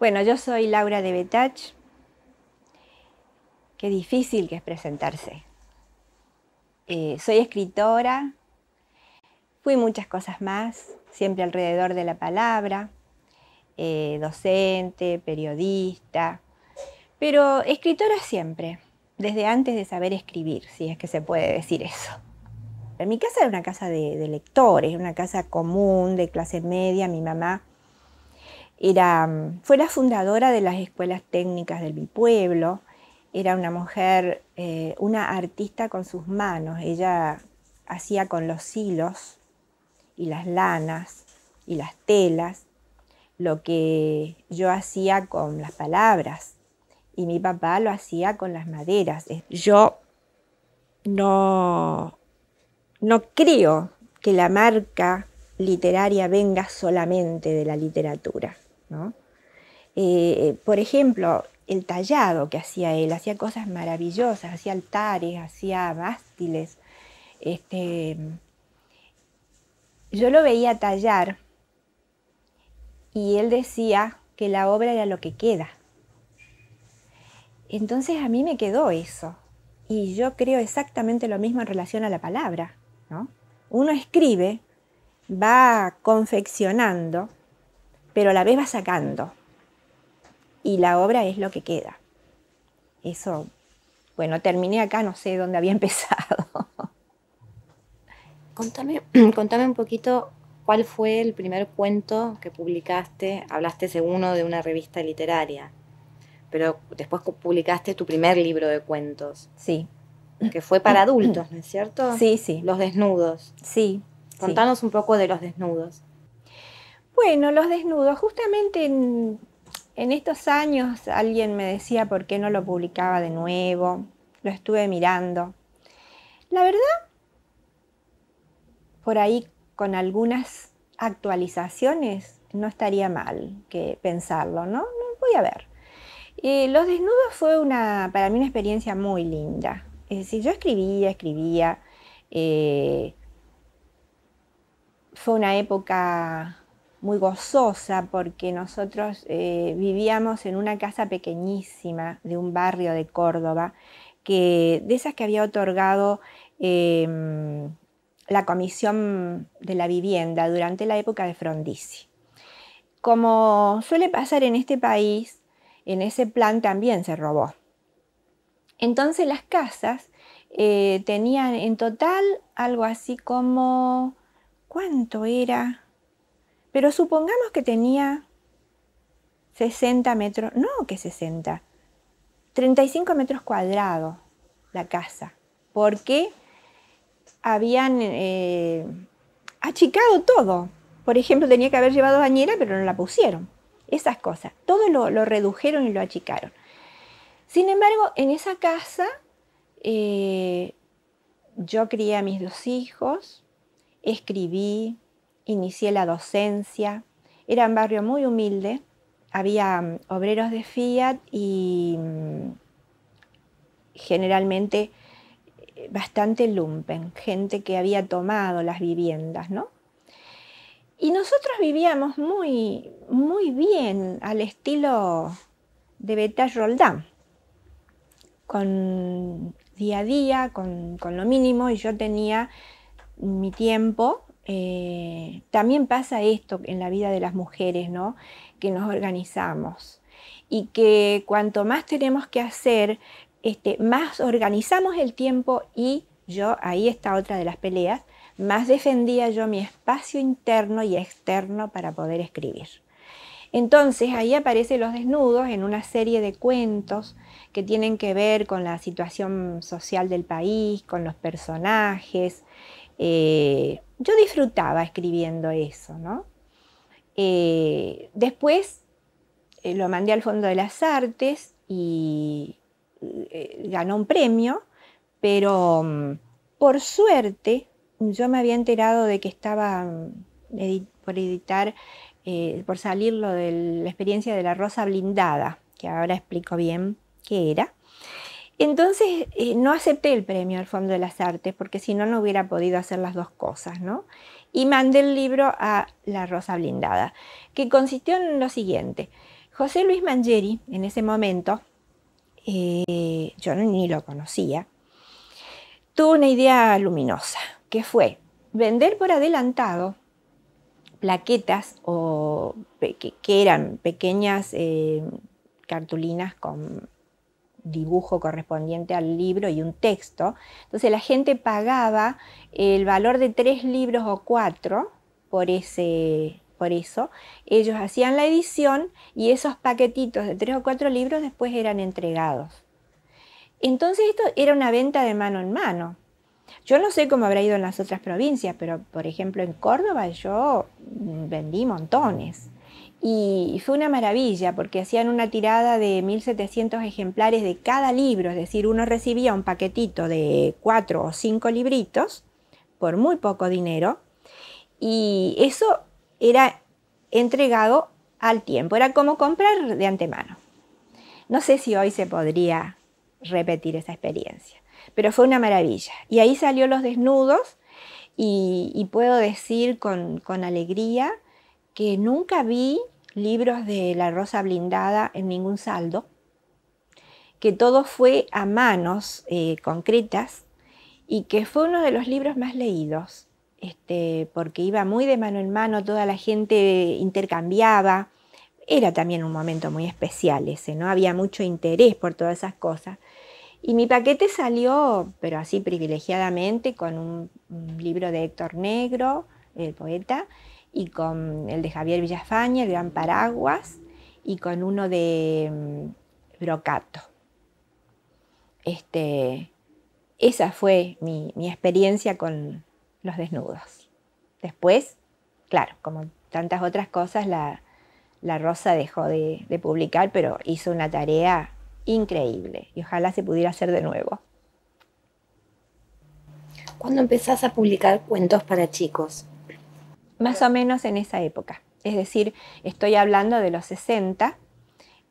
Bueno, yo soy Laura de Betach. Qué difícil que es presentarse. Eh, soy escritora, fui muchas cosas más, siempre alrededor de la palabra, eh, docente, periodista, pero escritora siempre, desde antes de saber escribir, si es que se puede decir eso. En mi casa era una casa de lectores, una casa común, de clase media, mi mamá Mm, fue la fundadora de las escuelas técnicas de mi pueblo, era una mujer, eh, una artista con sus manos, ella hacía con los hilos y las lanas y las telas lo que yo hacía con las palabras y mi papá lo hacía con las maderas. Yo no, no creo que la marca literaria venga solamente de la literatura. Eh, por ejemplo, el tallado que hacía él, hacía cosas maravillosas, hacía altares, hacía mástiles. Este, yo lo veía tallar y él decía que la obra era lo que queda. Entonces a mí me quedó eso. Y yo creo exactamente lo mismo en relación a la palabra. Uno escribe, va confeccionando pero a la vez va sacando. Y la obra es lo que queda. Eso, bueno, terminé acá, no sé dónde había empezado. Contame, un poquito cuál fue el primer cuento que publicaste. Hablaste, según de una revista literaria, pero después publicaste tu primer libro de cuentos. Sí. Que fue para adultos, ¿no es cierto? Sí, sí. Los desnudos. Sí. Contanos un poco de los desnudos. Bueno, los desnudos, justamente en, estos años alguien me decía por qué no lo publicaba de nuevo, lo estuve mirando. La verdad, por ahí con algunas actualizaciones no estaría mal que pensarlo, ¿no? Voy a ver. Eh, los desnudos fue una, para mí una experiencia muy linda. Es decir, yo escribía, escribía. Eh, fue una época muy gozosa porque nosotros eh, vivíamos en una casa pequeñísima de un barrio de Córdoba, que, de esas que había otorgado em, la Comisión de la Vivienda durante la época de Frondizi. Como suele pasar en este país, en ese plan también se robó. Entonces las casas eh, tenían en total algo así como, ¿cuánto era? Pero supongamos que tenía 60 metros, no que 60, 35 metros cuadrados la casa, porque habían eh, achicado todo. Por ejemplo, tenía que haber llevado bañera, pero no la pusieron. Esas cosas. Todo lo, lo redujeron y lo achicaron. Sin embargo, en esa casa eh, yo crié a mis dos hijos, escribí, inicié la docencia. Era un barrio muy humilde, había mm, obreros de Fiat y mm, generalmente eh, bastante lumpen, gente que había tomado las viviendas, ¿no? Y nosotros vivíamos muy, muy bien al estilo de Betal Roldán, con día a día, con lo mínimo, y yo tenía mi tiempo eh, también pasa esto en la vida de las mujeres, ¿no? Que nos organizamos y que cuanto más tenemos que hacer, este, más organizamos el tiempo y yo, ahí está otra de las peleas, más defendía yo mi espacio interno y externo para poder escribir. Entonces ahí aparecen los desnudos en una serie de cuentos que tienen que ver con la situación social del país, con los personajes, eh, yo disfrutaba escribiendo eso, ¿no? Eh, después eh, lo mandé al Fondo de las Artes y eh, ganó un premio, pero mm, por suerte yo me había enterado de que estaba mm, por editar, por salir lo de la experiencia de la rosa blindada, que ahora explico bien qué era. Entonces eh, no acepté el premio al Fondo de las Artes porque si no, no hubiera podido hacer las dos cosas, ¿no? Y mandé el libro a La Rosa Blindada, que consistió en lo siguiente. José Luis Mangieri, en ese momento, eh, yo ni lo conocía, tuvo una idea luminosa, que fue vender por adelantado plaquetas o que, eran pequeñas eh, cartulinas con dibujo correspondiente al libro y un texto. Entonces la gente pagaba el valor de tres libros o cuatro por ese por eso, ellos hacían la edición y esos paquetitos de tres o cuatro libros después eran entregados. Entonces esto era una venta de mano en mano. Yo no sé cómo habrá ido en las otras provincias, pero por ejemplo en Córdoba yo mm, vendí montones. Y fue una maravilla porque hacían una tirada de 1.700 ejemplares de cada libro, es decir, uno recibía un paquetito de cuatro o cinco libritos por muy poco dinero y eso era entregado al tiempo, era como comprar de antemano. No sé si hoy se podría repetir esa experiencia, pero fue una maravilla. Y ahí salió Los Desnudos y, puedo decir con alegría que nunca vi libros de La Rosa Blindada en ningún saldo, que todo fue a manos eh, concretas y que fue uno de los libros más leídos, este, porque iba muy de mano en mano, toda la gente intercambiaba. Era también un momento muy especial ese, ¿no? Había mucho interés por todas esas cosas. Y mi paquete salió, pero así privilegiadamente, con un, un libro de Héctor Negro, el poeta, y con el de Javier Villafaña, el Gran Paraguas, y con uno de mm, Brocato. Este, esa fue mi, experiencia con los desnudos. Después, claro, como tantas otras cosas, la, Rosa dejó de, de, publicar, pero hizo una tarea increíble y ojalá se pudiera hacer de nuevo. ¿Cuándo empezás a publicar cuentos para chicos? Más o menos en esa época. Es decir, estoy hablando de los 60.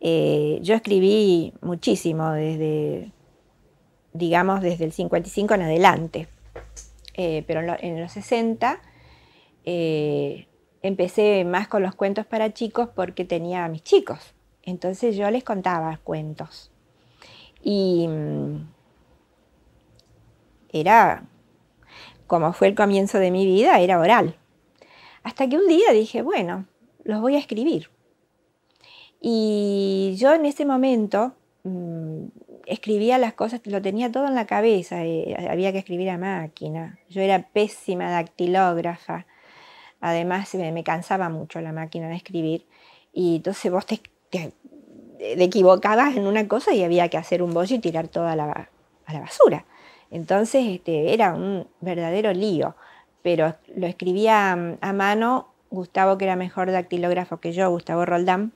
Eh, yo escribí muchísimo desde, digamos, desde el 55 en adelante. Eh, pero en, los 60 eh, empecé más con los cuentos para chicos porque tenía a mis chicos. Entonces yo les contaba cuentos. Y mm, era, como fue el comienzo de mi vida, era oral. Hasta que un día dije, bueno, los voy a escribir. Y yo en ese momento mm, escribía las cosas, lo tenía todo en la cabeza, eh, había que escribir a máquina. Yo era pésima dactilógrafa, además me, cansaba mucho la máquina de escribir. Y entonces vos te, equivocabas en una cosa y había que hacer un bollo y tirar toda a la basura. Entonces este, era un verdadero lío pero lo escribía mm, a, mano Gustavo, que era mejor dactilógrafo que yo, Gustavo Roldán,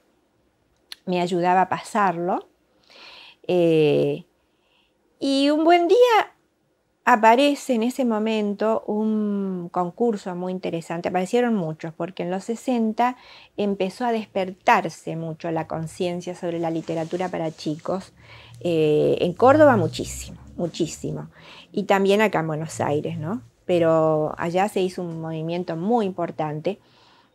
me ayudaba a pasarlo. Eh, y un buen día aparece en ese momento un concurso muy interesante, aparecieron muchos, porque en los 60 empezó a despertarse mucho la conciencia sobre la literatura para chicos, eh, en Córdoba muchísimo, muchísimo, y también acá en Buenos Aires, ¿no? pero allá se hizo un movimiento muy importante.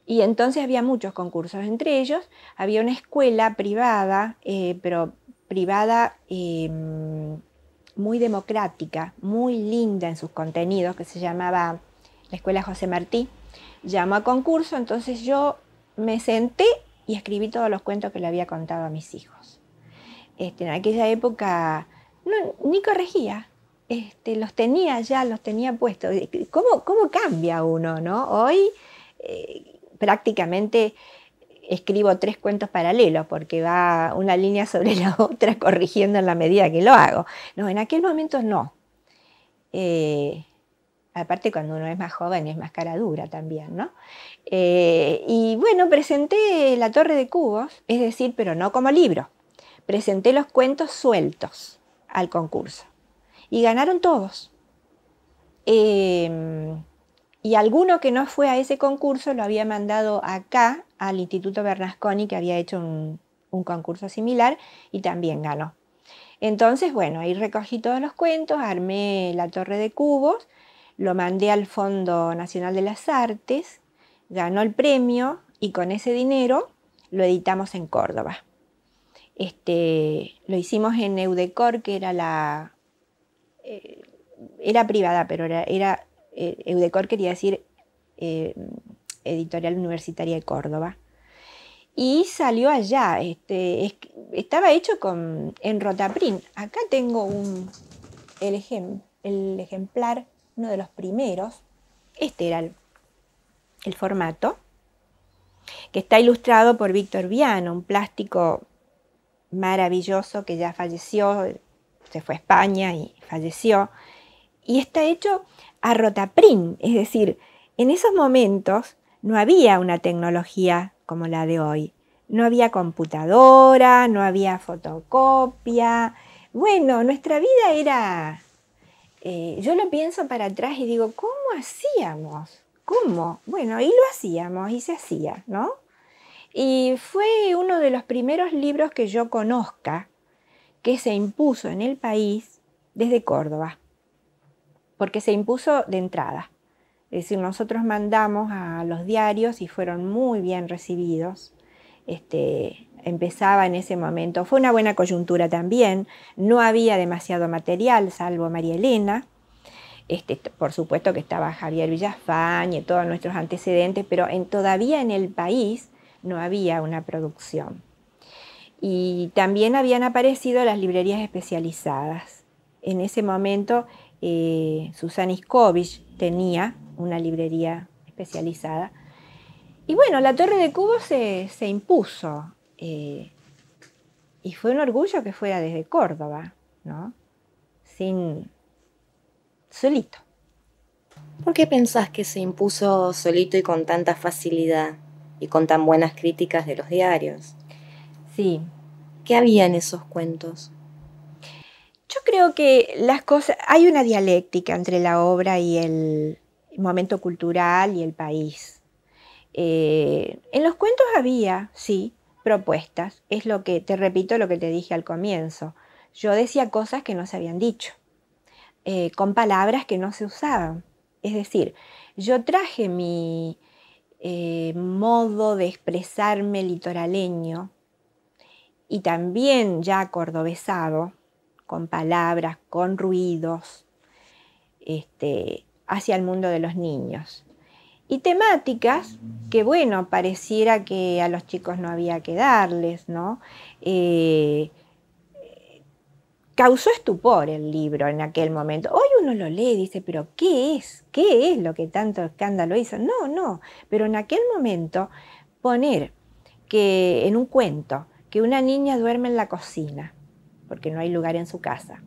Y entonces había muchos concursos, entre ellos había una escuela privada, eh, pero privada em, muy democrática, muy linda en sus contenidos, que se llamaba la Escuela José Martí. Llamó a concurso, entonces yo me senté y escribí todos los cuentos que le había contado a mis hijos. Este, en aquella época ni corregía, este, los tenía ya, los tenía puestos. ¿Cómo, cómo cambia uno, no? Hoy eh, prácticamente escribo tres cuentos paralelos porque va una línea sobre la otra corrigiendo en la medida que lo hago. No, en aquel momento no. Eh, aparte cuando uno es más joven es más cara dura también, ¿no? Eh, y bueno, presenté La Torre de Cubos, es decir, pero no como libro. Presenté los cuentos sueltos al concurso y ganaron todos. Em, y alguno que no fue a ese concurso lo había mandado acá al Instituto Bernasconi, que había hecho un, concurso similar y también ganó. Entonces, bueno, ahí recogí todos los cuentos, armé la torre de cubos, lo mandé al Fondo Nacional de las Artes, ganó el premio y con ese dinero lo editamos en Córdoba. Este, lo hicimos en Eudecor, que era la era privada, pero era, eh, Eudecor quería decir eh, Editorial Universitaria de Córdoba. Y salió allá, este, estaba hecho con, en rotaprint. Acá tengo un, el, ejemplar, uno de los primeros. Este era el formato, que está ilustrado por Víctor Viano, un plástico maravilloso que ya falleció, se fue a España y falleció. Y está hecho a rotaprín, es decir, en esos momentos no había una tecnología como la de hoy. No había computadora, no había fotocopia. Bueno, nuestra vida era... Eh, yo lo pienso para atrás y digo, ¿cómo hacíamos? ¿Cómo? Bueno, y lo hacíamos y se hacía, ¿no? Y fue uno de los primeros libros que yo conozca que se impuso en el país desde Córdoba, porque se impuso de entrada. Es decir, nosotros mandamos a los diarios y fueron muy bien recibidos. Este, empezaba en ese momento, fue una buena coyuntura también, no había demasiado material, salvo María Elena. Este, por supuesto que estaba Javier Villafañe, todos nuestros antecedentes, pero en, todavía en el país no había una producción y también habían aparecido las librerías especializadas. En ese momento, eh, Susan Iskovich tenía una librería especializada. Y bueno, la Torre de Cubo se, impuso eh, y fue un orgullo que fuera desde Córdoba, ¿no? Sin. solito. ¿Por qué pensás que se impuso solito y con tanta facilidad y con tan buenas críticas de los diarios? Sí. ¿Qué había en esos cuentos? Yo creo que las cosas, hay una dialéctica entre la obra y el momento cultural y el país. Eh, en los cuentos había, sí, propuestas. Es lo que, te repito lo que te dije al comienzo. Yo decía cosas que no se habían dicho, eh, con palabras que no se usaban. Es decir, yo traje mi eh, modo de expresarme litoraleño y también ya cordobesado, con palabras, con ruidos, este, hacia el mundo de los niños. Y temáticas que, bueno, pareciera que a los chicos no había que darles, ¿no? Eh, causó estupor el libro en aquel momento. Hoy uno lo lee y dice, pero ¿qué es? ¿Qué es lo que tanto escándalo hizo? No, no, pero en aquel momento poner que en un cuento que una niña duerme en la cocina, porque no hay lugar en su casa,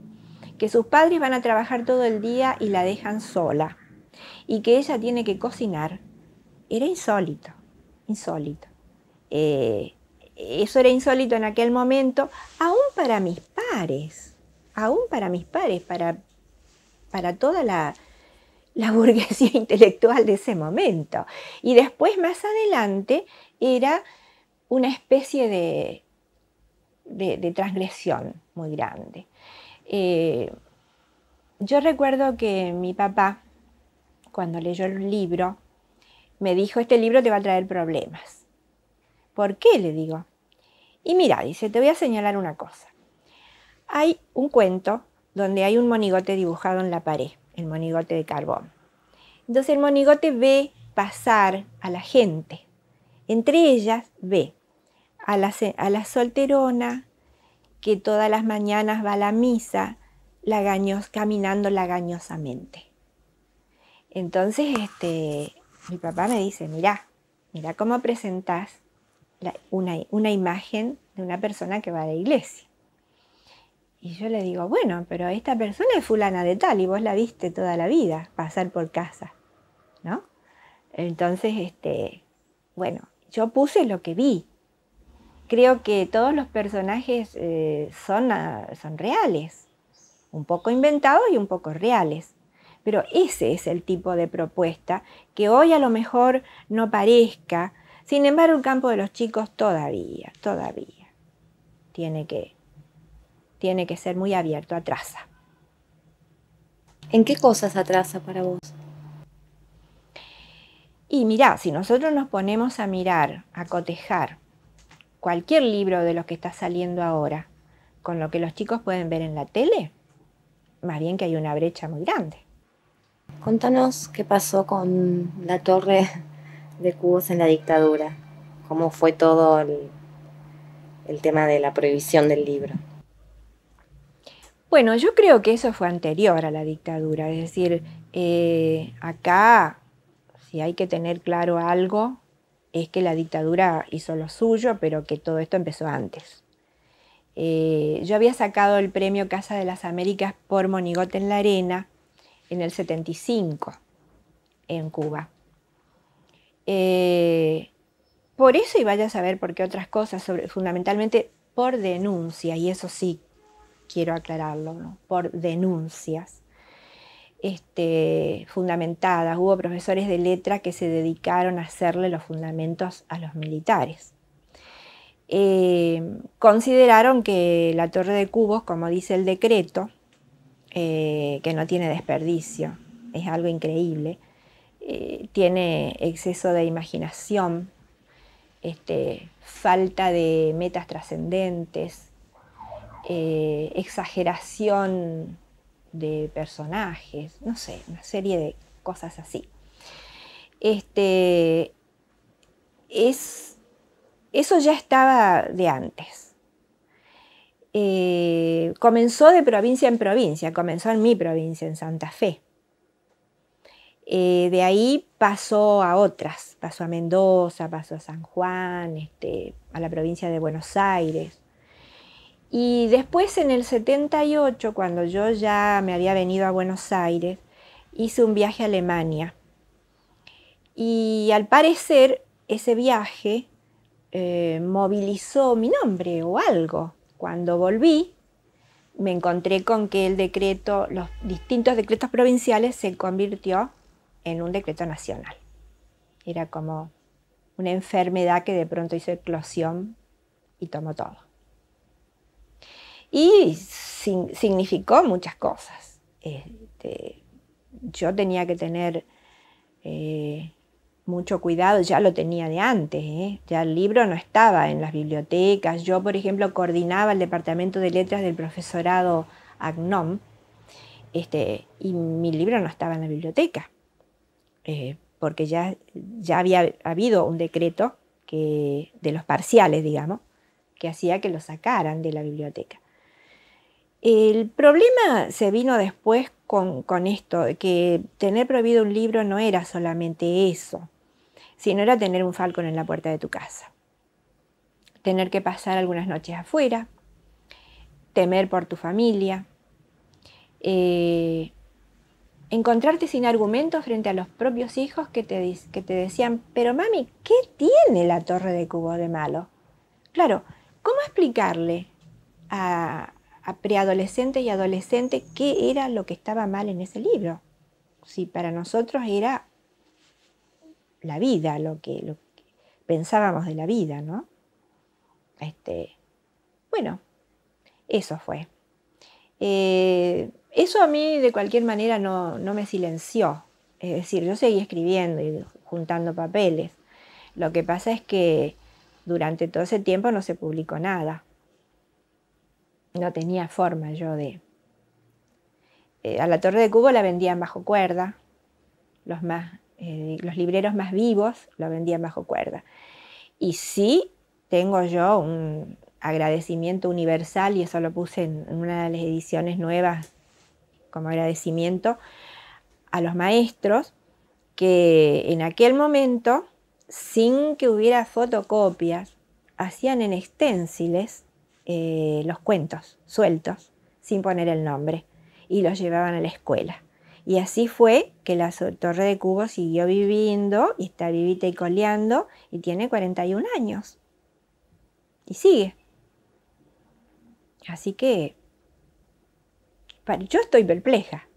que sus padres van a trabajar todo el día y la dejan sola, y que ella tiene que cocinar, era insólito, insólito. Eh, eso era insólito en aquel momento, aún para mis pares, aún para mis pares, para, para toda la burguesía intelectual de ese momento. Y después, más adelante, era una especie de, de, transgresión muy grande. Eh, yo recuerdo que mi papá, cuando leyó el libro, me dijo, este libro te va a traer problemas. ¿Por qué? Le digo. Y mira, dice, te voy a señalar una cosa. Hay un cuento donde hay un monigote dibujado en la pared, el monigote de carbón. Entonces el monigote ve pasar a la gente. Entre ellas ve a la, solterona que todas las mañanas va a la misa caminando lagañosamente. Entonces, este, mi papá me dice, mira, mira cómo presentás una, imagen de una persona que va a la iglesia. Y yo le digo, bueno, pero esta persona es fulana de tal y vos la viste toda la vida pasar por casa, ¿no? Entonces, este, bueno, yo puse lo que vi, creo que todos los personajes eh, son, ah, son reales, un poco inventados y un poco reales. Pero ese es el tipo de propuesta que hoy a lo mejor no parezca. Sin embargo, el campo de los chicos todavía, todavía, tiene que, tiene que ser muy abierto, a traza. ¿En qué cosas atrasa para vos? Y mirá, si nosotros nos ponemos a mirar, a cotejar cualquier libro de los que está saliendo ahora con lo que los chicos pueden ver en la tele, más bien que hay una brecha muy grande. Contanos qué pasó con la torre de cubos en la dictadura, cómo fue todo el, tema de la prohibición del libro. Bueno, yo creo que eso fue anterior a la dictadura, es decir, eh, acá si hay que tener claro algo es que la dictadura hizo lo suyo, pero que todo esto empezó antes. Eh, yo había sacado el premio Casa de las Américas por Monigote en la Arena en el 75 en Cuba. Eh, por eso, y vaya a saber por qué otras cosas, fundamentalmente por denuncia, y eso sí quiero aclararlo, por denuncias este, fundamentadas. Hubo profesores de letra que se dedicaron a hacerle los fundamentos a los militares. Eh, consideraron que la torre de cubos, como dice el decreto, eh, que no tiene desperdicio, es algo increíble, eh, tiene exceso de imaginación, este, falta de metas trascendentes, exageración de personajes, no sé, una serie de cosas así. Este, es, eso ya estaba de antes. Eh, comenzó de provincia en provincia, comenzó en mi provincia, en Santa Fe. Eh, de ahí pasó a otras, pasó a Mendoza, pasó a San Juan, este, a la provincia de Buenos Aires. Y después en el 78, cuando yo ya me había venido a Buenos Aires, hice un viaje a Alemania. Y al parecer ese viaje eh, movilizó mi nombre o algo. Cuando volví, me encontré con que el decreto, los distintos decretos provinciales se convirtió en un decreto nacional. Era como una enfermedad que de pronto hizo eclosión y tomó todo y significó muchas cosas. Este, yo tenía que tener eh, mucho cuidado, ya lo tenía de antes, ¿eh? ya el libro no estaba en las bibliotecas. Yo, por ejemplo, coordinaba el departamento de letras del profesorado Agnom, este, y mi libro no estaba en la biblioteca, eh, porque ya, había habido un decreto de los parciales, digamos, que hacía que lo sacaran de la biblioteca. El problema se vino después con, esto, que tener prohibido un libro no era solamente eso, sino era tener un falcón en la puerta de tu casa, tener que pasar algunas noches afuera, temer por tu familia, eh, encontrarte sin argumentos frente a los propios hijos que te, que te decían, pero mami, ¿qué tiene la torre de cubo de malo? Claro, ¿cómo explicarle a, preadolescente preadolescentes y adolescentes qué era lo que estaba mal en ese libro. Si para nosotros era la vida, lo que, pensábamos de la vida, ¿no? Este, bueno, eso fue. Eh, eso a mí de cualquier manera no, no, me silenció. Es decir, yo seguí escribiendo y juntando papeles. Lo que pasa es que durante todo ese tiempo no se publicó nada no tenía forma yo de... Eh, a la torre de cubo la vendían bajo cuerda, los, más, eh, los libreros más vivos la vendían bajo cuerda. Y sí tengo yo un agradecimiento universal, y eso lo puse en, en una de las ediciones nuevas como agradecimiento, a los maestros que en aquel momento, sin que hubiera fotocopias, hacían en esténciles eh, los cuentos sueltos, sin poner el nombre, y los llevaban a la escuela. Y así fue que la Torre de Cubo siguió viviendo y está vivita y coleando y tiene 41 años. Y sigue. Así que yo estoy perpleja.